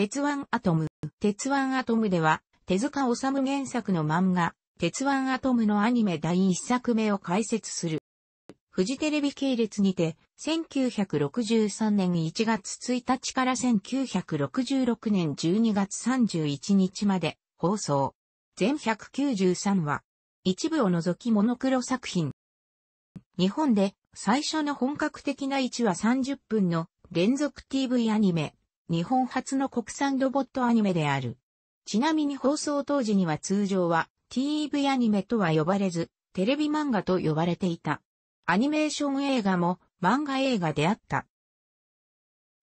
鉄腕アトム。鉄腕アトムでは、手塚治虫原作の漫画、鉄腕アトムのアニメ第一作目を解説する。フジテレビ系列にて、1963年1月1日から1966年12月31日まで放送。全193話。一部を除きモノクロ作品。日本で最初の本格的な1話30分の連続 TV アニメ、日本初の国産ロボットアニメである。ちなみに放送当時には通常は TV アニメとは呼ばれず、テレビ漫画と呼ばれていた。アニメーション映画も漫画映画であった。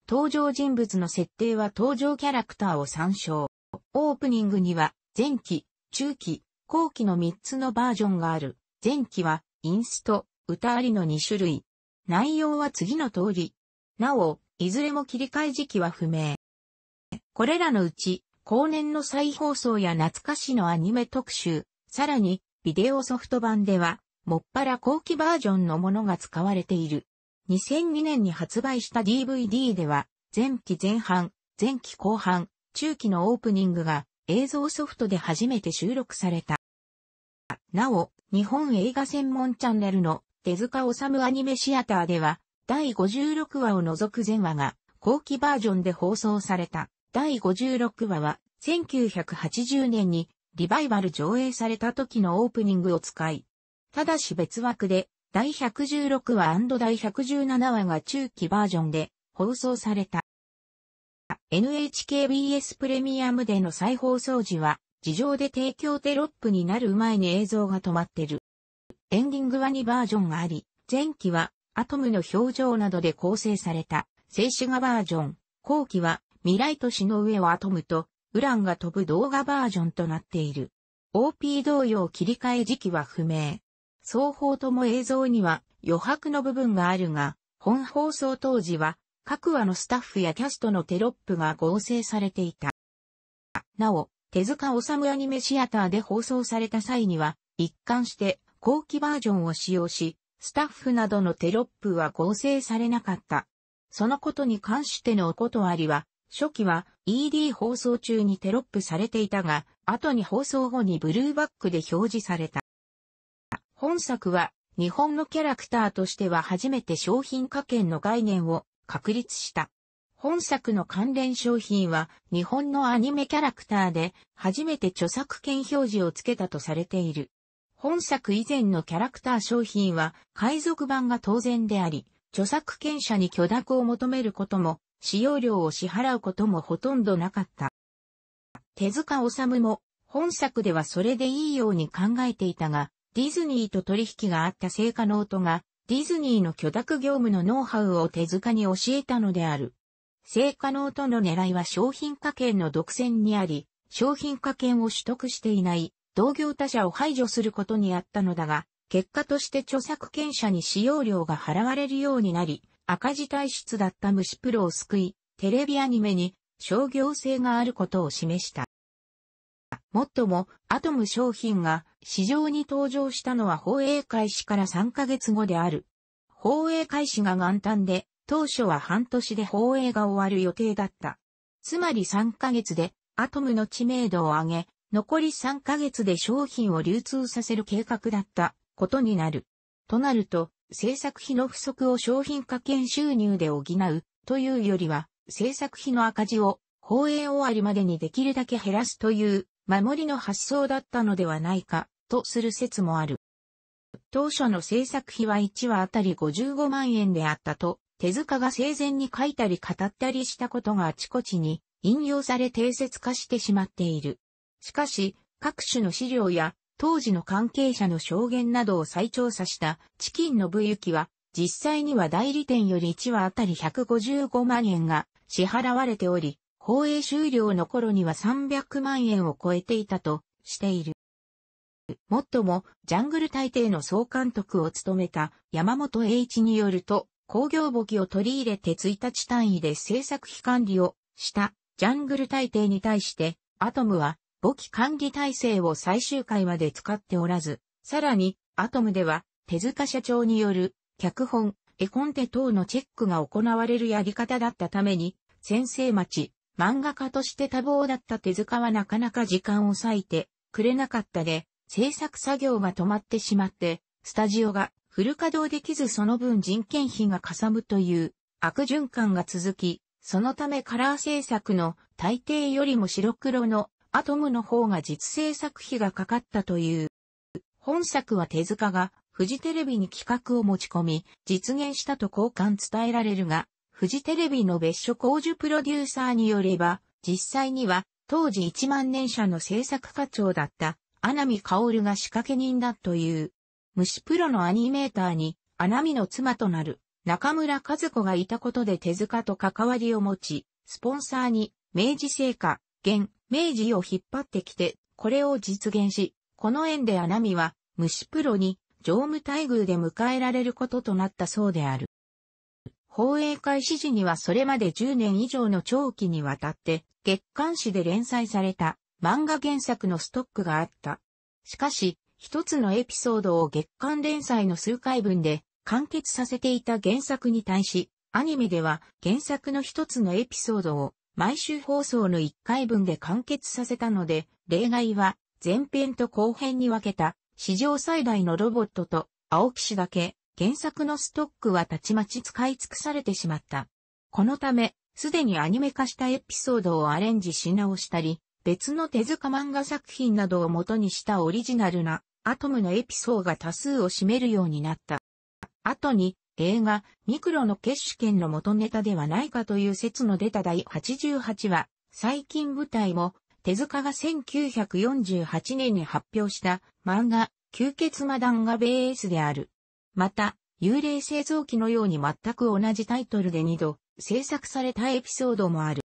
登場人物の設定は登場キャラクターを参照。オープニングには前期、中期、後期の3つのバージョンがある。前期はインスト、歌ありの2種類。内容は次の通り。なお、いずれも切り替え時期は不明。これらのうち、後年の再放送や懐かしのアニメ特集、さらに、ビデオソフト版では、もっぱら後期バージョンのものが使われている。2002年に発売した DVD では、前期前半、前期後半、中期のオープニングが映像ソフトで初めて収録された。なお、日本映画専門チャンネルの手塚治虫アニメシアターでは、第56話を除く全話が後期バージョンで放送された。第56話は1980年にリバイバル上映された時のオープニングを使い、ただし別枠で第116話第117話が中期バージョンで放送された。NHKBS プレミアムでの再放送時は、事情で提供テロップになる前に映像が止まってる。エンディングは2バージョンがあり、前期はアトムの表情などで構成された、静止画バージョン、後期は未来都市の上をアトムとウランが飛ぶ動画バージョンとなっている。OP 同様切り替え時期は不明。双方とも映像には余白の部分があるが、本放送当時は各話のスタッフやキャストのテロップが合成されていた。なお、手塚治虫アニメシアターで放送された際には、一貫して後期バージョンを使用し、スタッフなどのテロップは合成されなかった。そのことに関してのお断りは、初期は ED 放送中にテロップされていたが、後に放送後にブルーバックで表示された。本作は日本のキャラクターとしては初めて商品化権の概念を確立した。本作の関連商品は日本のアニメキャラクターで初めて著作権表示をつけたとされている。本作以前のキャラクター商品は海賊版が当然であり、著作権者に許諾を求めることも、使用料を支払うこともほとんどなかった。手塚治虫も本作ではそれでいいように考えていたが、ディズニーと取引があった成果ノートが、ディズニーの許諾業務のノウハウを手塚に教えたのである。成果ノートの狙いは商品化権の独占にあり、商品化権を取得していない同業他社を排除することにあったのだが、結果として著作権者に使用料が払われるようになり、赤字体質だった虫プロを救い、テレビアニメに商業性があることを示した。もっとも、アトム商品が市場に登場したのは放映開始から3ヶ月後である。放映開始が元旦で、当初は半年で放映が終わる予定だった。つまり3ヶ月で、アトムの知名度を上げ、残り3ヶ月で商品を流通させる計画だったことになる。となると、制作費の不足を商品化券収入で補うというよりは、制作費の赤字を放映終わりまでにできるだけ減らすという守りの発想だったのではないかとする説もある。当初の制作費は1話あたり55万円であったと、手塚が生前に書いたり語ったりしたことがあちこちに引用され定説化してしまっている。しかし、各種の資料や当時の関係者の証言などを再調査したチキンのブユキは、実際には代理店より1話あたり155万円が支払われており、放映終了の頃には300万円を超えていたとしている。もっとも、ジャングル大帝の総監督を務めた山本栄一によると、工業簿記を取り入れて1日単位で制作費管理をしたジャングル大帝に対して、アトムは簿記管理体制を最終回まで使っておらず、さらに、アトムでは、手塚社長による、脚本、絵コンテ等のチェックが行われるやり方だったために、先生町、漫画家として多忙だった手塚はなかなか時間を割いてくれなかったで、制作作業が止まってしまって、スタジオがフル稼働できずその分人件費がかさむという悪循環が続き、そのためカラー制作の大抵よりも白黒のアトムの方が実製作費がかかったという。本作は手塚がフジテレビに企画を持ち込み、実現したと交換伝えられるが、フジテレビの別所工事プロデューサーによれば、実際には当時1万年社の制作課長だった、穴見薫が仕掛け人だという。虫プロのアニメーターに、アナミの妻となる、中村和子がいたことで手塚と関わりを持ち、スポンサーに、明治製菓、現、明治を引っ張ってきて、これを実現し、この縁で穴見は、虫プロに、常務待遇で迎えられることとなったそうである。放映開始時にはそれまで10年以上の長期にわたって、月刊誌で連載された漫画原作のストックがあった。しかし、一つのエピソードを月刊連載の数回分で完結させていた原作に対し、アニメでは原作の一つのエピソードを毎週放送の1回分で完結させたので、例外は前編と後編に分けた史上最大のロボットと青騎士だけ、原作のストックはたちまち使い尽くされてしまった。このため、すでにアニメ化したエピソードをアレンジし直したり、別の手塚漫画作品などを元にしたオリジナルなアトムのエピソードが多数を占めるようになった。後に映画、ミクロの決死権の元ネタではないかという説の出た第88話、最近舞台も、手塚が1948年に発表した漫画、吸血魔弾がベースである。また、幽霊製造機のように全く同じタイトルで2度制作されたエピソードもある。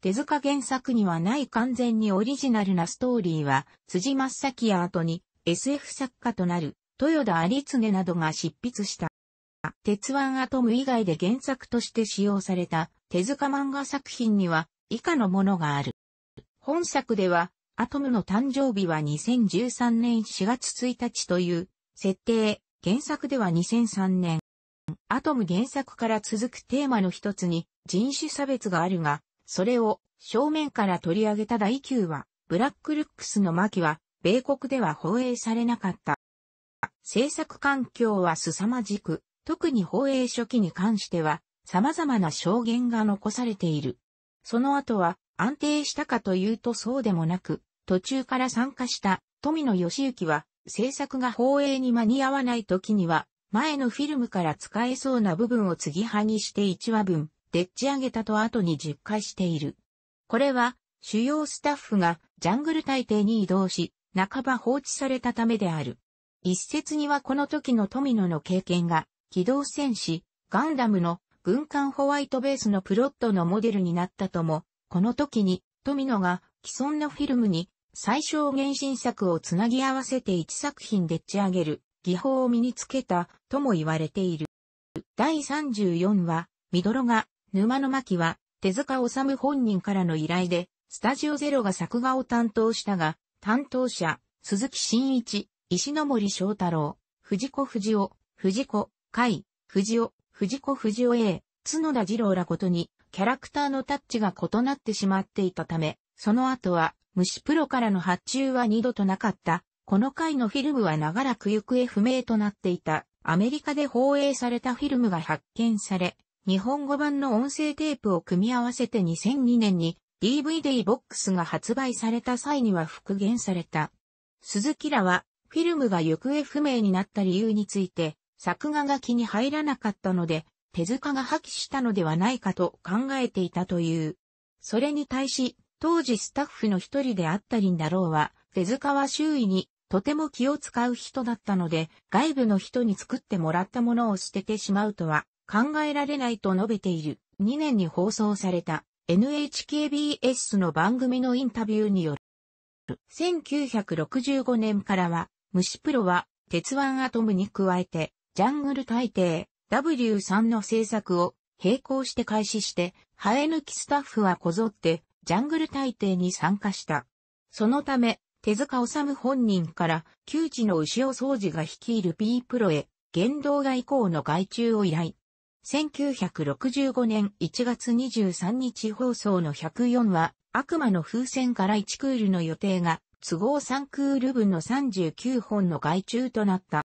手塚原作にはない完全にオリジナルなストーリーは、辻真っ先や後に SF 作家となる豊田有常などが執筆した。鉄腕アトム以外で原作として使用された手塚漫画作品には以下のものがある。本作では、アトムの誕生日は2013年4月1日という設定、原作では2003年。アトム原作から続くテーマの一つに人種差別があるが、それを正面から取り上げた第9話、ブラックルックスの巻は、米国では放映されなかった。制作環境は凄まじく、特に放映初期に関しては、様々な証言が残されている。その後は、安定したかというとそうでもなく、途中から参加した富野義行は、制作が放映に間に合わない時には、前のフィルムから使えそうな部分を継ぎはぎして1話分、でっち上げたと後に実回している。これは、主要スタッフがジャングル大帝に移動し、半ば放置されたためである。一説にはこの時の富野の経験が、機動戦士、ガンダムの軍艦ホワイトベースのプロットのモデルになったとも、この時に富野が既存のフィルムに最小限新作をつなぎ合わせて1作品でっち上げる技法を身につけたとも言われている。第34話、ミドロが、沼の巻は、手塚治虫本人からの依頼で、スタジオゼロが作画を担当したが、担当者、鈴木真一、石森章太郎、藤子不二雄、藤子、海、藤尾、藤子藤尾 A、角田二郎らことに、キャラクターのタッチが異なってしまっていたため、その後は、虫プロからの発注は二度となかった。この回のフィルムは長らく行方不明となっていた。アメリカで放映されたフィルムが発見され、日本語版の音声テープを組み合わせて2002年に DVD ボックスが発売された際には復元された。鈴木らは、フィルムが行方不明になった理由について、作画が気に入らなかったので、手塚が破棄したのではないかと考えていたという。それに対し、当時スタッフの一人であったりんだろうは、手塚は周囲にとても気を使う人だったので、外部の人に作ってもらったものを捨ててしまうとは考えられないと述べている。2年に放送された NHKBS の番組のインタビューによる。1965年からは、虫プロは鉄腕アトムに加えて、ジャングル大帝 W3 の制作を並行して開始して、生え抜きスタッフはこぞってジャングル大帝に参加した。そのため、手塚治虫本人から、旧知の牛尾掃除が率いる P プロへ、言動外交の外注を依頼。1965年1月23日放送の104話、悪魔の風船から1クールの予定が、都合3クール分の39本の外注となった。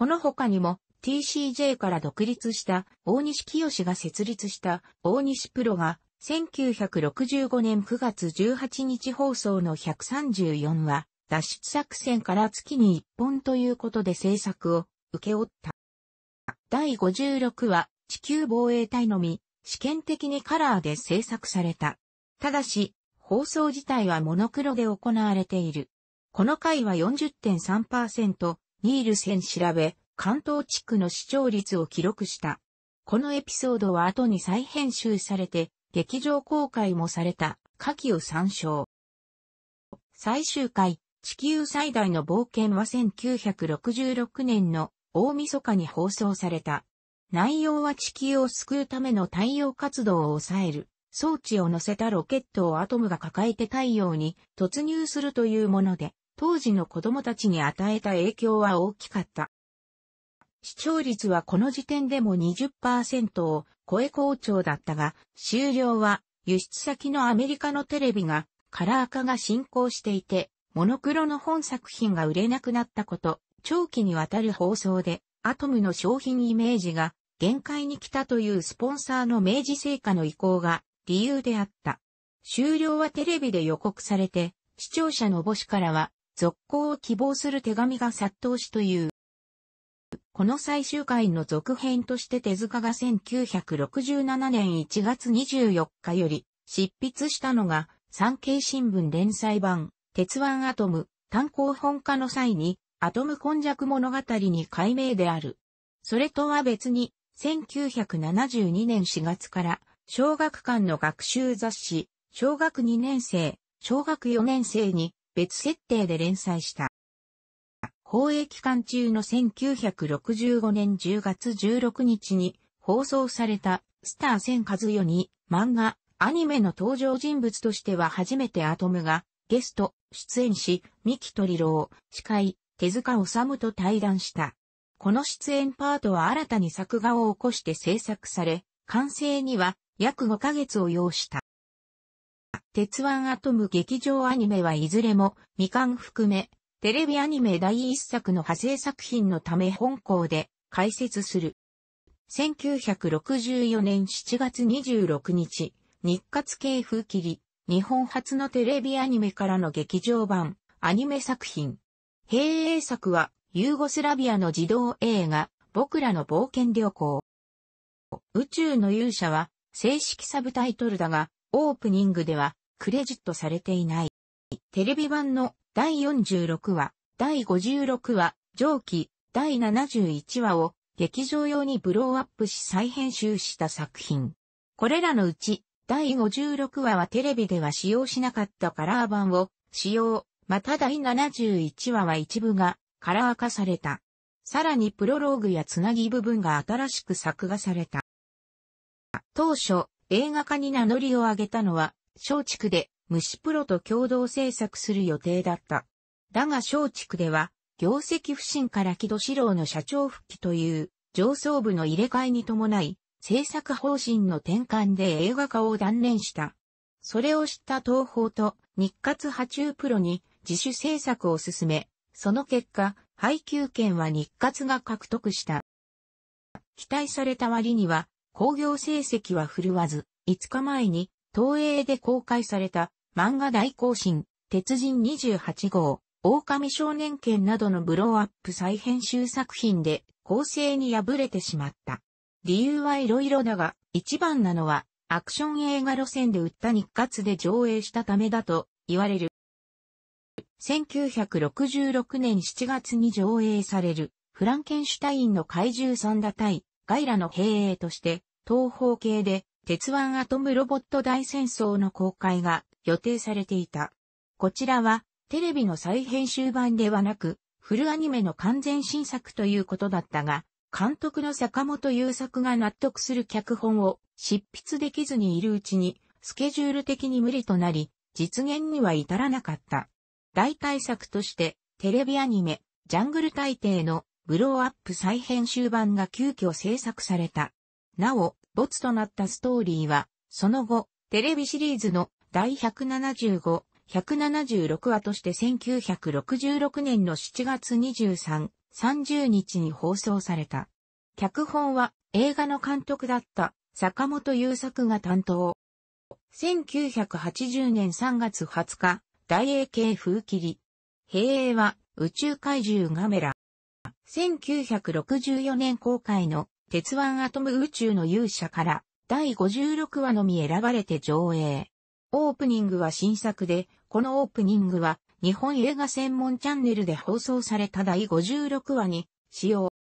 この他にも TCJ から独立した大西清が設立した大西プロが1965年9月18日放送の134話脱出作戦から月に1本ということで制作を受け負った。第56話地球防衛隊のみ試験的にカラーで制作された。ただし放送自体はモノクロで行われている。この回は40.3%ニールセン調べ、関東地区の視聴率を記録した。このエピソードは後に再編集されて、劇場公開もされた、下記を参照。最終回、地球最大の冒険は1966年の大晦日に放送された。内容は地球を救うための太陽活動を抑える装置を乗せたロケットをアトムが抱えて太陽に突入するというもので、当時の子供たちに与えた影響は大きかった。視聴率はこの時点でも20%を超え好調だったが、終了は輸出先のアメリカのテレビがカラー化が進行していて、モノクロの本作品が売れなくなったこと、長期にわたる放送で、アトムの商品イメージが限界に来たというスポンサーの明治製菓の意向が理由であった。終了はテレビで予告されて、視聴者の母子からは続行を希望する手紙が殺到しという。この最終回の続編として手塚が1967年1月24日より執筆したのが産経新聞連載版鉄腕アトム単行本化の際にアトム根弱物語に改名である。それとは別に1972年4月から小学館の学習雑誌小学2年生、小学4年生に別設定で連載した。放映期間中の1965年10月16日に放送されたスター千和代に漫画、アニメの登場人物としては初めてアトムがゲスト、出演し、三木鳥郎、司会、手塚治虫と対談した。この出演パートは新たに作画を起こして制作され、完成には約5ヶ月を要した。鉄腕アトム劇場アニメはいずれも未完含め、テレビアニメ第一作の派生作品のため本校で解説する。1964年7月26日、日活系風切り、日本初のテレビアニメからの劇場版、アニメ作品。平英作は、ユーゴスラビアの児童映画、僕らの冒険旅行。宇宙の勇者は、正式サブタイトルだが、オープニングでは、クレジットされていない。テレビ版の第46話、第56話、上記、第71話を劇場用にブローアップし再編集した作品。これらのうち、第56話はテレビでは使用しなかったカラー版を使用、また第71話は一部がカラー化された。さらにプロローグやつなぎ部分が新しく作画された。当初、映画化に名乗りを上げたのは、松竹で虫プロと共同制作する予定だった。だが松竹では、業績不振から木戸四郎の社長復帰という上層部の入れ替えに伴い、制作方針の転換で映画化を断念した。それを知った東宝と日活波中プロに自主制作を進め、その結果、配給権は日活が獲得した。期待された割には、工業成績は振るわず、5日前に東映で公開された漫画大行進、鉄人28号、狼少年剣などのブローアップ再編集作品で構成に敗れてしまった。理由はいろいろだが、一番なのはアクション映画路線で売った日活で上映したためだと言われる。1966年7月に上映されるフランケンシュタインの怪獣サンダ対ガイラの兵営として東方系で鉄腕アトムロボット大戦争の公開が予定されていた。こちらは、テレビの再編集版ではなく、フルアニメの完全新作ということだったが、監督の坂本優作が納得する脚本を執筆できずにいるうちに、スケジュール的に無理となり、実現には至らなかった。大対作として、テレビアニメ、ジャングル大帝のブローアップ再編集版が急遽制作された。なお、没となったストーリーは、その後、テレビシリーズの第175、176話として1966年の7月23、30日に放送された。脚本は映画の監督だった坂本優作が担当。1980年3月20日、大英系風切り。平英は宇宙怪獣ガメラ。1964年公開の鉄腕アトム宇宙の勇者から第56話のみ選ばれて上映。オープニングは新作で、このオープニングは日本映画専門チャンネルで放送された第56話に使用。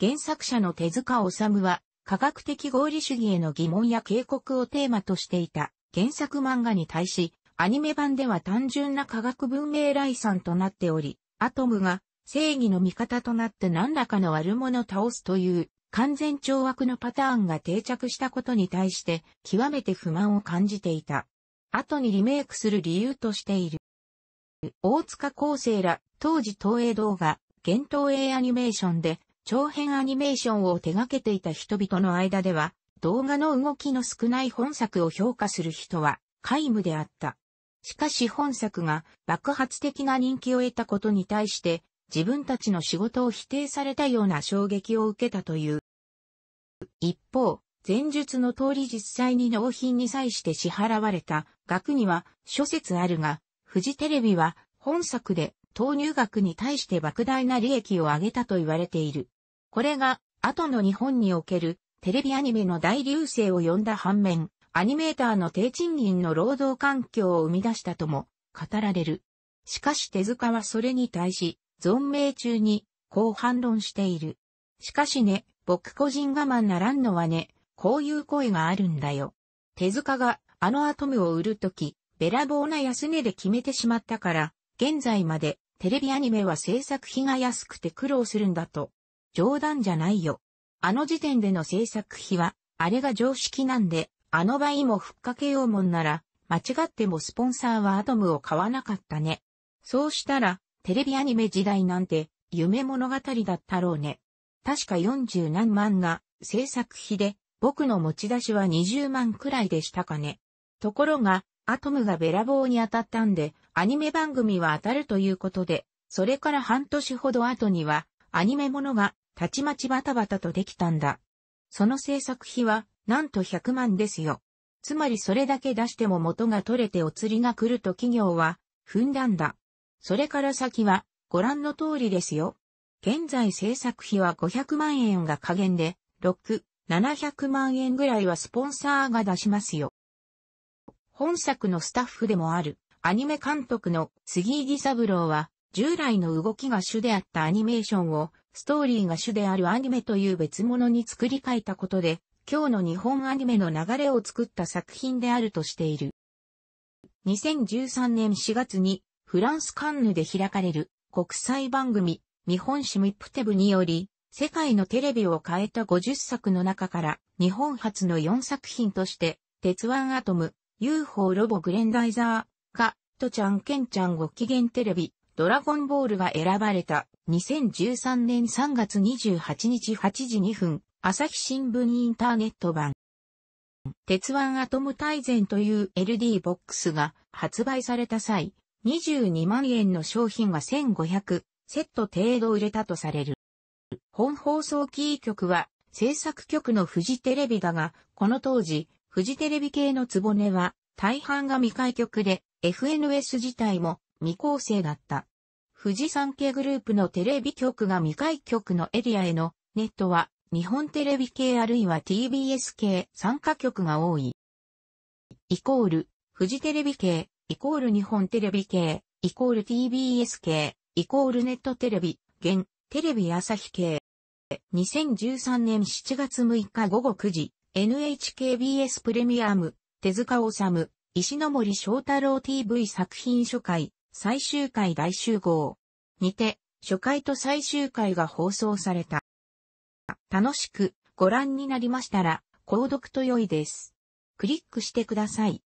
原作者の手塚治虫は科学的合理主義への疑問や警告をテーマとしていた原作漫画に対し、アニメ版では単純な科学文明来産となっており、アトムが正義の味方となって何らかの悪者を倒すという完全懲悪のパターンが定着したことに対して極めて不満を感じていた。後にリメイクする理由としている。大塚厚生ら当時東映動画、現東映アニメーションで長編アニメーションを手掛けていた人々の間では動画の動きの少ない本作を評価する人は皆無であった。しかし本作が爆発的な人気を得たことに対して自分たちの仕事を否定されたような衝撃を受けたという一方、前述の通り実際に納品に際して支払われた額には諸説あるが、フジテレビは本作で投入額に対して莫大な利益を上げたと言われている。これが後の日本におけるテレビアニメの大流星を呼んだ反面、アニメーターの低賃金の労働環境を生み出したとも語られる。しかし手塚はそれに対し、存命中にこう反論している。しかしね、僕個人我慢ならんのはね、こういう声があるんだよ。手塚があのアトムを売るとき、べらぼうな安値で決めてしまったから、現在までテレビアニメは制作費が安くて苦労するんだと。冗談じゃないよ。あの時点での制作費は、あれが常識なんで、あの場合もふっかけようもんなら、間違ってもスポンサーはアトムを買わなかったね。そうしたら、テレビアニメ時代なんて、夢物語だったろうね。確か40何万が制作費で、僕の持ち出しは20万くらいでしたかね。ところが、アトムがベラ棒に当たったんで、アニメ番組は当たるということで、それから半年ほど後には、アニメものが、たちまちバタバタとできたんだ。その制作費は、なんと100万ですよ。つまりそれだけ出しても元が取れてお釣りが来ると企業は、踏んだんだ。それから先は、ご覧の通りですよ。現在制作費は500万円が加減で、6、700万円ぐらいはスポンサーが出しますよ。本作のスタッフでもある、アニメ監督の杉井義三郎は、従来の動きが主であったアニメーションを、ストーリーが主であるアニメという別物に作り変えたことで、今日の日本アニメの流れを作った作品であるとしている。2013年4月にフランスカンヌで開かれる国際番組日本シミプテブにより、世界のテレビを変えた50作の中から、日本初の4作品として、鉄腕アトム、UFO ロボグレンダイザー、か、とちゃんけんちゃんご機嫌テレビ、ドラゴンボールが選ばれた。2013年3月28日8時2分、朝日新聞インターネット版。鉄腕アトム大全という LD ボックスが発売された際、22万円の商品が1500セット程度売れたとされる。本放送キー局は制作局のフジテレビだが、この当時、フジテレビ系のつぼねは大半が未開局で、FNS 自体も未構成だった。富士山系グループのテレビ局が未開局のエリアへのネットは日本テレビ系あるいは TBS 系参加局が多い。イコール、フジテレビ系、イコール日本テレビ系、イコール TBS 系、イコールネットテレビ、現、テレビ朝日系。2013年7月6日午後9時、NHKBS プレミアム、手塚治虫、石森翔太郎 TV 作品初回、最終回大集合。にて、初回と最終回が放送された。楽しくご覧になりましたら、購読と良いです。クリックしてください。